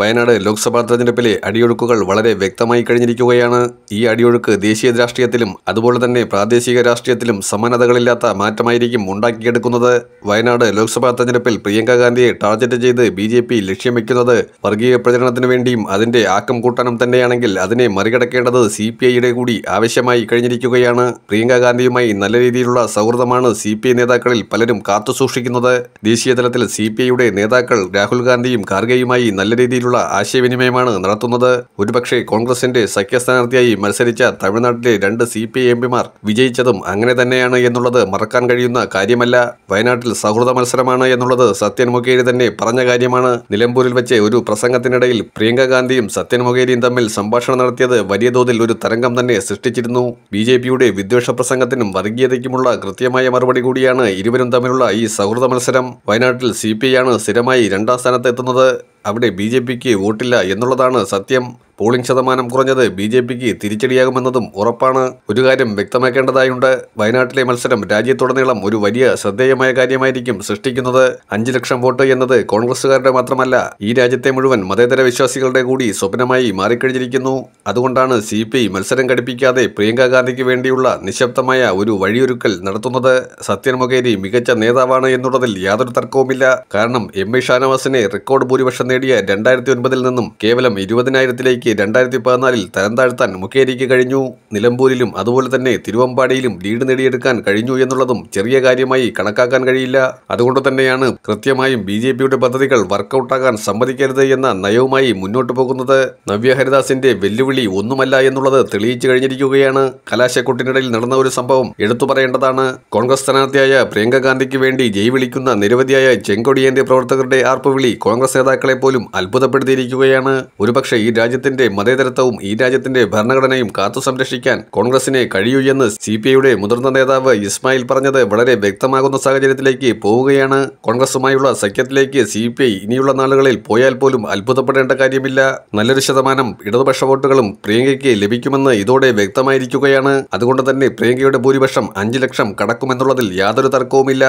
വയനാട് ലോക്സഭാ തെരഞ്ഞെടുപ്പിലെ അടിയൊഴുക്കുകൾ വളരെ വ്യക്തമായി കഴിഞ്ഞിരിക്കുകയാണ് ഈ അടിയൊഴുക്ക് ദേശീയ രാഷ്ട്രീയത്തിലും അതുപോലെ തന്നെ പ്രാദേശിക രാഷ്ട്രീയത്തിലും സമാനതകളില്ലാത്ത മാറ്റമായിരിക്കും ഉണ്ടാക്കിയെടുക്കുന്നത് വയനാട് ലോക്സഭാ തെരഞ്ഞെടുപ്പിൽ പ്രിയങ്ക ഗാന്ധിയെ ടാർഗറ്റ് ചെയ്ത് ബി ജെ പി ലക്ഷ്യം വെക്കുന്നത് വർഗീയ പ്രചരണത്തിന് വേണ്ടിയും അതിന്റെ ആക്കം കൂട്ടണം തന്നെയാണെങ്കിൽ അതിനെ മറികടക്കേണ്ടത് സി പി ഐയുടെ കൂടി ആവശ്യമായി കഴിഞ്ഞിരിക്കുകയാണ് പ്രിയങ്ക ഗാന്ധിയുമായി നല്ല രീതിയിലുള്ള സൗഹൃദമാണ് സി പി ഐ നേതാക്കളിൽ പലരും കാത്തുസൂക്ഷിക്കുന്നത് ദേശീയ തലത്തിൽ സി പി ഐയുടെ നേതാക്കൾ രാഹുൽ ഗാന്ധിയും ഖാർഗെയുമായി നല്ല രീതിയിൽ രീതിയിലുള്ള ആശയവിനിമയമാണ് നടത്തുന്നത് ഒരുപക്ഷെ കോൺഗ്രസിന്റെ സഖ്യസ്ഥാനാർത്ഥിയായി മത്സരിച്ച തമിഴ്നാട്ടിലെ രണ്ട് സി പി പിമാർ വിജയിച്ചതും അങ്ങനെ തന്നെയാണ് എന്നുള്ളത് മറക്കാൻ കഴിയുന്ന കാര്യമല്ല വയനാട്ടിൽ സൗഹൃദ മത്സരമാണ് എന്നുള്ളത് സത്യൻ മൊകേരി തന്നെ പറഞ്ഞ കാര്യമാണ് നിലമ്പൂരിൽ വെച്ച് ഒരു പ്രസംഗത്തിനിടയിൽ പ്രിയങ്ക ഗാന്ധിയും സത്യൻ മൊകേരിയും തമ്മിൽ സംഭാഷണം നടത്തിയത് വലിയ തോതിൽ ഒരു തരംഗം തന്നെ സൃഷ്ടിച്ചിരുന്നു ബി ജെ പിയുടെ വിദ്വേഷ പ്രസംഗത്തിനും വർഗീയതയ്ക്കുമുള്ള കൃത്യമായ മറുപടി കൂടിയാണ് ഇരുവരും തമ്മിലുള്ള ഈ സൗഹൃദ മത്സരം വയനാട്ടിൽ സി പി ആണ് സ്ഥിരമായി രണ്ടാം സ്ഥാനത്ത് എത്തുന്നത് അവിടെ ബി ജെ പിക്ക് വോട്ടില്ല എന്നുള്ളതാണ് സത്യം പോളിംഗ് ശതമാനം കുറഞ്ഞത് ബി ജെ പിക്ക് തിരിച്ചടിയാകുമെന്നതും ഉറപ്പാണ് ഒരു കാര്യം വ്യക്തമാക്കേണ്ടതായുണ്ട് വയനാട്ടിലെ മത്സരം രാജ്യത്തുടനീളം ഒരു വലിയ ശ്രദ്ധേയമായ കാര്യമായിരിക്കും സൃഷ്ടിക്കുന്നത് അഞ്ചു ലക്ഷം വോട്ട് എന്നത് കോൺഗ്രസുകാരുടെ മാത്രമല്ല ഈ രാജ്യത്തെ മുഴുവൻ മതേതര വിശ്വാസികളുടെ കൂടി സ്വപ്നമായി മാറിക്കഴിഞ്ഞിരിക്കുന്നു അതുകൊണ്ടാണ് സി പി ഐ മത്സരം ഘടിപ്പിക്കാതെ പ്രിയങ്ക ഗാന്ധിക്ക് വേണ്ടിയുള്ള നിശബ്ദമായ ഒരു വഴിയൊരുക്കൽ നടത്തുന്നത് സത്യൻ മൊകേരി മികച്ച നേതാവാണ് എന്നുള്ളതിൽ യാതൊരു തർക്കവുമില്ല കാരണം എം വി ഷാനവാസിനെ റെക്കോർഡ് ഭൂരിപക്ഷം നേടിയ രണ്ടായിരത്തി ഒൻപതിൽ നിന്നും കേവലം ഇരുപതിനായിരത്തിലേക്ക് മുഖ്യമന്ത്രിക്ക് രണ്ടായിരത്തി പതിനാലിൽ തരം താഴ്ത്താൻ മുഖേരിക്ക് കഴിഞ്ഞു നിലമ്പൂരിലും അതുപോലെ തന്നെ തിരുവമ്പാടിയിലും ലീഡ് നേടിയെടുക്കാൻ കഴിഞ്ഞു എന്നുള്ളതും ചെറിയ കാര്യമായി കണക്കാക്കാൻ കഴിയില്ല അതുകൊണ്ട് തന്നെയാണ് കൃത്യമായും ബി ജെ പിയുടെ പദ്ധതികൾ വർക്കൗട്ടാകാൻ സമ്മതിക്കരുത് എന്ന നയവുമായി മുന്നോട്ട് പോകുന്നത് നവ്യ ഹരിദാസിന്റെ വെല്ലുവിളി ഒന്നുമല്ല എന്നുള്ളത് തെളിയിച്ചു കഴിഞ്ഞിരിക്കുകയാണ് കലാശക്കൊട്ടിനിടയിൽ നടന്ന ഒരു സംഭവം എടുത്തു പറയേണ്ടതാണ് കോൺഗ്രസ് സ്ഥാനാർത്ഥിയായ പ്രിയങ്ക ഗാന്ധിക്ക് വേണ്ടി ജയ് വിളിക്കുന്ന നിരവധിയായ ചെങ്കൊടിയന്റെ പ്രവർത്തകരുടെ ആർപ്പുവിളി കോൺഗ്രസ് നേതാക്കളെ പോലും അത്ഭുതപ്പെടുത്തിയിരിക്കുകയാണ് ഒരുപക്ഷെ ഈ രാജ്യത്തിന്റെ രാജ്യത്തിന്റെ മതേതരത്വവും ഈ രാജ്യത്തിന്റെ ഭരണഘടനയും കാത്തു സംരക്ഷിക്കാൻ കോൺഗ്രസിനെ കഴിയൂ എന്ന് സി പി ഐയുടെ മുതിർന്ന നേതാവ് ഇസ്മായിൽ പറഞ്ഞത് വളരെ വ്യക്തമാകുന്ന സാഹചര്യത്തിലേക്ക് പോവുകയാണ് കോൺഗ്രസുമായുള്ള സഖ്യത്തിലേക്ക് സി പി ഐ ഇനിയുള്ള നാളുകളിൽ പോയാൽ പോലും അത്ഭുതപ്പെടേണ്ട കാര്യമില്ല നല്ലൊരു ശതമാനം ഇടതുപക്ഷ വോട്ടുകളും പ്രിയങ്കയ്ക്ക് ലഭിക്കുമെന്ന് ഇതോടെ വ്യക്തമായിരിക്കുകയാണ് അതുകൊണ്ട് തന്നെ പ്രിയങ്കയുടെ ഭൂരിപക്ഷം അഞ്ചു ലക്ഷം കടക്കുമെന്നുള്ളതിൽ യാതൊരു തർക്കവുമില്ല